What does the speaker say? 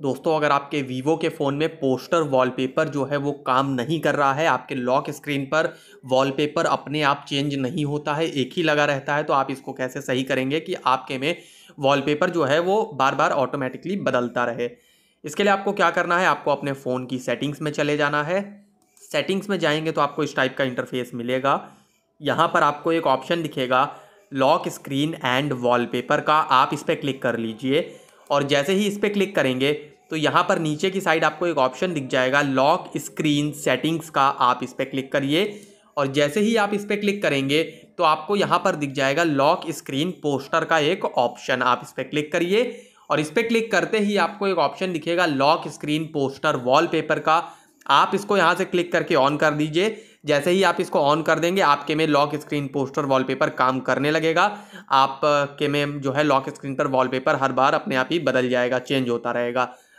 दोस्तों अगर आपके वीवो के फ़ोन में पोस्टर वॉलपेपर जो है वो काम नहीं कर रहा है आपके लॉक स्क्रीन पर वॉलपेपर अपने आप चेंज नहीं होता है एक ही लगा रहता है तो आप इसको कैसे सही करेंगे कि आपके में वॉलपेपर जो है वो बार बार ऑटोमेटिकली बदलता रहे इसके लिए आपको क्या करना है आपको अपने फ़ोन की सेटिंग्स में चले जाना है सेटिंग्स में जाएंगे तो आपको इस टाइप का इंटरफेस मिलेगा यहाँ पर आपको एक ऑप्शन दिखेगा लॉक स्क्रीन एंड वॉलपेपर का आप इस पर क्लिक कर लीजिए और जैसे ही इस पर क्लिक करेंगे तो यहाँ पर नीचे की साइड आपको एक ऑप्शन दिख जाएगा लॉक स्क्रीन सेटिंग्स का आप इस पर क्लिक करिए और जैसे ही आप इस पर क्लिक करेंगे तो आपको यहाँ पर दिख जाएगा लॉक स्क्रीन पोस्टर का एक ऑप्शन आप इस पर क्लिक करिए और इस पर क्लिक करते ही आपको एक ऑप्शन दिखेगा लॉक स्क्रीन पोस्टर वॉलपेपर का आप इसको यहाँ से क्लिक करके ऑन कर दीजिए जैसे ही आप इसको ऑन कर देंगे आपके में लॉक स्क्रीन पोस्टर वॉलपेपर काम करने लगेगा आपके में जो है लॉक स्क्रीन पर वॉलपेपर हर बार अपने आप ही बदल जाएगा चेंज होता रहेगा